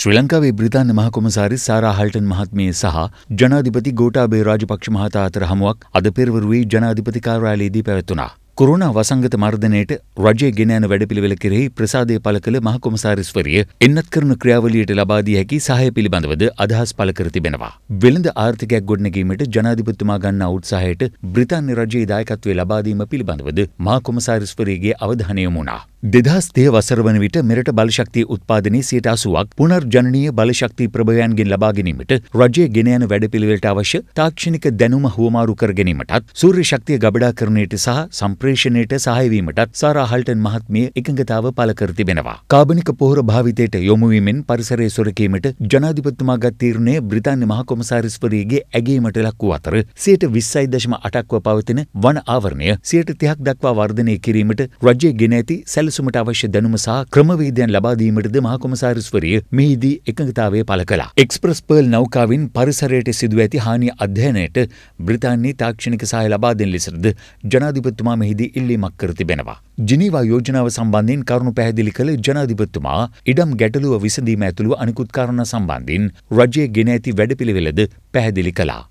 ශ්‍රී ලංකාවේ බ්‍රතාන්‍ය මහකොමසාරි සාරා හල්ටන් මහත්මිය සහ ජනාධිපති ගෝටාබේ රාජපක්ෂ මහතා අතර හමුවක් අද පෙරවරුවේ ජනාධිපති කාර්යාලයේදී පැවැත්වුණා. කොරුණා වසංගත මර්ධනයට රජය ගෙන යන වැඩපිළිවෙල කෙරෙහි ප්‍රසාදය පළ කළ මහකොමසාරිස්වරිය එන්නත් කරන ක්‍රියාවලියට ලබා දී හැකි සහාය පිළිබඳවද අදහස් පළ කර තිබෙනවා. වෙළඳ ආර්ථිකයක් ගොඩනැගීමට ජනාධිපතිතුමා ගන්නා උත්සාහයට බ්‍රිතාන්‍ය රජයේ දායකත්වය ලබා දීම පිළිබඳවද මහකොමසාරිස්වරියගේ අවධානය යොමු වුණා. දෙදහස් තේ වසර වන විට මෙරට බලශක්තිය උත්පාදනයේ සියට අසුවක් පුනර්ජනනීය බලශක්ති ප්‍රභවයන්ගෙන් ලබා ගැනීමට රජය ගෙන යන වැඩපිළිවෙලට අවශ්‍ය තාක්ෂණික දැනුම හුවමාරු කර ගැනීමටත් සූර්ය ශක්තිය ගබඩා කරණයට සහ සම්ප්‍රේෂණයට සහාය වීමටත් සාරා හල්ටන් මහත්මිය එකඟතාව පළ කර තිබෙනවා. කාබනික පොහොර භාවිතයට යොමු වීමෙන් පරිසරය සොරකීමට ජනාධිපතිතුමාගත් තීරණය බ්‍රිතාන්‍ය මහ කොමසාරිස්වරියගේ ඇගීමට ලක් වූ අතර 20.8ක්ව පවතින වන ආවරණය 30ක් දක්වා වර්ධනය කිරීමට රජය ගෙන ඇති සැලසුම් සැලසුමට අවශ්‍ය දැනුම සහ ක්‍රමවේදයන් ලබා දීමටද මහ කොමසාරිස්වරිය මෙහිදී එකඟතාවය පළ කළා. එක්ස්ප්‍රස් පර්ල් නෞකාවෙන් පරිසරයට සිදුව ඇති හානි අධ්‍යයනයට බ්‍රිතාන්‍යයේ තාක්ෂණික සහාය ලබා දෙන ලෙසද ජනාධිපතිතුමා මෙහිදී ඉල්ලීමක් කර තිබෙනවා. ජිනීවා යෝජනාව සම්බන්ධයෙන් කරුණු පැහැදිලි කළ ජනාධිපතිතුමා ඉඩම් ගැටලුව විසඳීම ඇතුළු අනිකුත් කාරණා සම්බන්ධයෙන් රජය ගෙන ඇති වැඩපිළිවෙලද පැහැදිලි කළා.